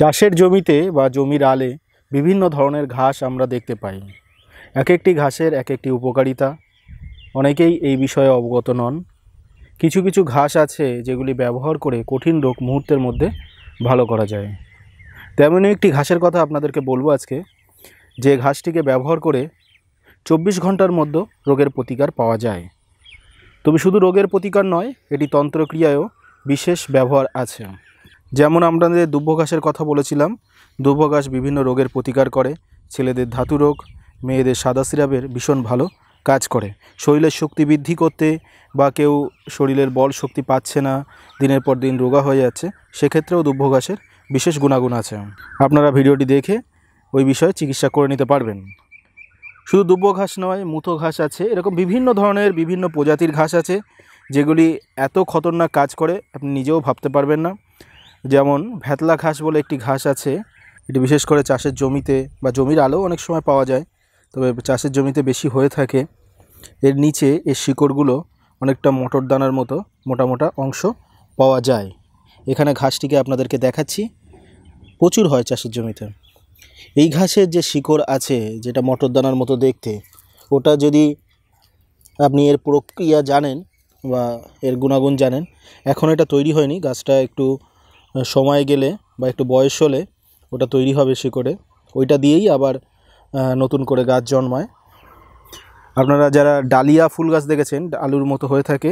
চাষের জমিতে বা জমির আলে বিভিন্ন ধরনের ঘাস আমরা দেখতে পাই এক একটি ঘাসের এক একটি উপকারিতা অনেকেই এই বিষয়ে অবগত নন কিছু কিছু ঘাস আছে যেগুলি ব্যবহার করে কঠিন রোগ মুহূর্তের মধ্যে ভালো করা যায় তেমনই একটি ঘাসের কথা আপনাদেরকে বলবো আজকে যে ঘাসটিকে ব্যবহার করে চব্বিশ ঘন্টার মধ্যে রোগের প্রতিকার পাওয়া যায় তবে শুধু রোগের প্রতিকার নয় এটি তন্ত্রক্রিয়ায়ও বিশেষ ব্যবহার আছে যেমন আমরা যে দুব্বঘাসের কথা বলেছিলাম দুব্বঘাস বিভিন্ন রোগের প্রতিকার করে ছেলেদের ধাতু রোগ মেয়েদের সাদা সিরাপের ভীষণ ভালো কাজ করে শরীরের শক্তি বৃদ্ধি করতে বা কেউ শরীরের বল শক্তি পাচ্ছে না দিনের পর দিন রোগা হয়ে যাচ্ছে সেক্ষেত্রেও দুব্বঘাসের বিশেষ গুণাগুণ আছে আপনারা ভিডিওটি দেখে ওই বিষয়ে চিকিৎসা করে নিতে পারবেন শুধু দুব্ব ঘাস নয় মুথো ঘাস আছে এরকম বিভিন্ন ধরনের বিভিন্ন প্রজাতির ঘাস আছে যেগুলি এত খতরনাক কাজ করে আপনি নিজেও ভাবতে পারবেন না যেমন ভেতলা ঘাস বলে একটি ঘাস আছে এটি বিশেষ করে চাষের জমিতে বা জমির আলো অনেক সময় পাওয়া যায় তবে চাষের জমিতে বেশি হয়ে থাকে এর নিচে এর শিকড়গুলো অনেকটা মোটর দানার মতো মোটা মোটা অংশ পাওয়া যায় এখানে ঘাসটিকে আপনাদেরকে দেখাচ্ছি প্রচুর হয় চাষের জমিতে এই ঘাসের যে শিকড় আছে যেটা মোটর দানার মতো দেখতে ওটা যদি আপনি এর প্রক্রিয়া জানেন বা এর গুণাগুণ জানেন এখন এটা তৈরি হয়নি গাছটা একটু সময় গেলে বা একটু বয়স হলে ওটা তৈরি হবে শিকড়ে ওইটা দিয়েই আবার নতুন করে গাছ জন্মায় আপনারা যারা ডালিয়া ফুল গাছ দেখেছেন আলুর মতো হয়ে থাকে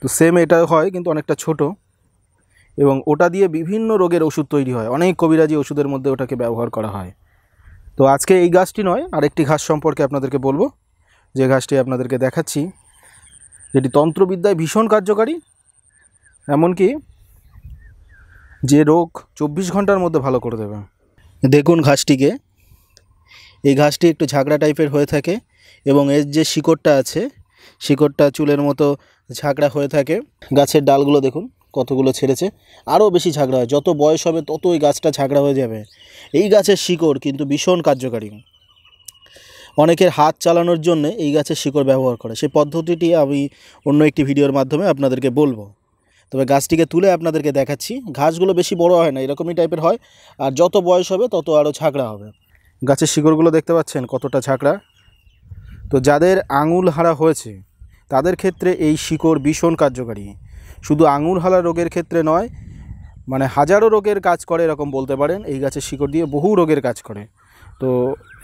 তো সেম এটা হয় কিন্তু অনেকটা ছোট এবং ওটা দিয়ে বিভিন্ন রোগের ওষুধ তৈরি হয় অনেক কবিরাজি ওষুধের মধ্যে ওটাকে ব্যবহার করা হয় তো আজকে এই গাছটি নয় আরেকটি ঘাস সম্পর্কে আপনাদেরকে বলবো যে ঘাসটি আপনাদেরকে দেখাচ্ছি যেটি তন্ত্রবিদ্যায় ভীষণ কার্যকারী এমনকি যে রোগ চব্বিশ ঘন্টার মধ্যে ভালো করে দেবে দেখুন ঘাসটিকে এই ঘাসটি একটু ঝাঁকড়া টাইপের হয়ে থাকে এবং এর যে শিকড়টা আছে শিকড়টা চুলের মতো ঝাঁকড়া হয়ে থাকে গাছের ডালগুলো দেখুন কতগুলো ছেড়েছে আরও বেশি ঝাঁকড়া হয় যত বয়স হবে তত এই গাছটা ঝাঁকড়া হয়ে যাবে এই গাছের শিকড় কিন্তু ভীষণ কার্যকারী অনেকের হাত চালানোর জন্য এই গাছের শিকড় ব্যবহার করে সেই পদ্ধতিটি আমি অন্য একটি ভিডিওর মাধ্যমে আপনাদেরকে বলবো তবে গাছটিকে তুলে আপনাদেরকে দেখাচ্ছি ঘাসগুলো বেশি বড় হয় না এরকমই টাইপের হয় আর যত বয়স হবে তত আরও ঝাঁকড়া হবে গাছের শিকড়গুলো দেখতে পাচ্ছেন কতটা ঝাঁকড়া তো যাদের আঙুল হারা হয়েছে তাদের ক্ষেত্রে এই শিকড় ভীষণ কার্যকারী শুধু আঙুল হারা রোগের ক্ষেত্রে নয় মানে হাজারো রোগের কাজ করে এরকম বলতে পারেন এই গাছের শিকড় দিয়ে বহু রোগের কাজ করে তো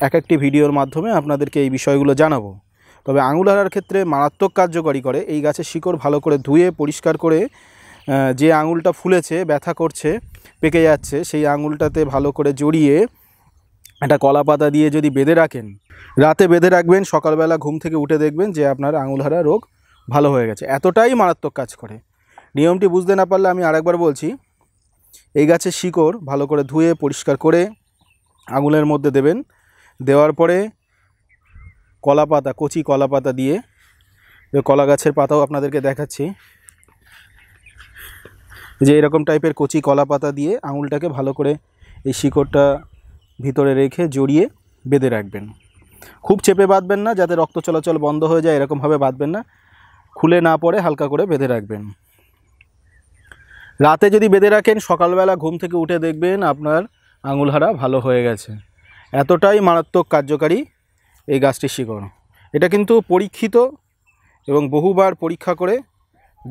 এক একটি ভিডিওর মাধ্যমে আপনাদেরকে এই বিষয়গুলো জানাবো তবে আঙুল হারার ক্ষেত্রে মারাত্মক কার্যকরী করে এই গাছের শিকড় ভালো করে ধুয়ে পরিষ্কার করে যে আঙুলটা ফুলেছে ব্যথা করছে পেকে যাচ্ছে সেই আঙুলটাতে ভালো করে জড়িয়ে একটা কলা পাতা দিয়ে যদি বেঁধে রাখেন রাতে বেঁধে রাখবেন সকালবেলা ঘুম থেকে উঠে দেখবেন যে আপনার আঙুলহারা রোগ ভালো হয়ে গেছে এতটাই মারাত্মক কাজ করে নিয়মটি বুঝতে না পারলে আমি আরেকবার বলছি এই গাছের শিকড় ভালো করে ধুয়ে পরিষ্কার করে আঙুলের মধ্যে দেবেন দেওয়ার পরে কলা পাতা কচি কলা পাতা দিয়ে কলা গাছের পাতাও আপনাদেরকে দেখাচ্ছি যে এরকম টাইপের কচি কলা পাতা দিয়ে আঙুলটাকে ভালো করে এই শিকড়টা ভিতরে রেখে জড়িয়ে বেঁধে রাখবেন খুব চেপে বাঁধবেন না যাতে রক্ত চলাচল বন্ধ হয়ে যায় এরকমভাবে বাঁধবেন না খুলে না পড়ে হালকা করে বেঁধে রাখবেন রাতে যদি বেঁধে রাখেন সকালবেলা ঘুম থেকে উঠে দেখবেন আপনার আঙুলহারা ভালো হয়ে গেছে এতটাই মারাত্মক কার্যকারী এই গাছটির শিকড় এটা কিন্তু পরীক্ষিত এবং বহুবার পরীক্ষা করে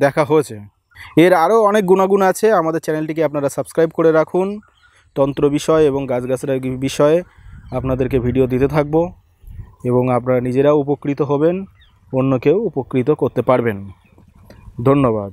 দেখা হয়েছে এর আরও অনেক গুণাগুণ আছে আমাদের চ্যানেলটিকে আপনারা সাবস্ক্রাইব করে রাখুন তন্ত্র বিষয় এবং গাছগাছরা বিষয়ে আপনাদেরকে ভিডিও দিতে থাকব এবং আপনারা নিজেরাও উপকৃত হবেন অন্যকেও উপকৃত করতে পারবেন ধন্যবাদ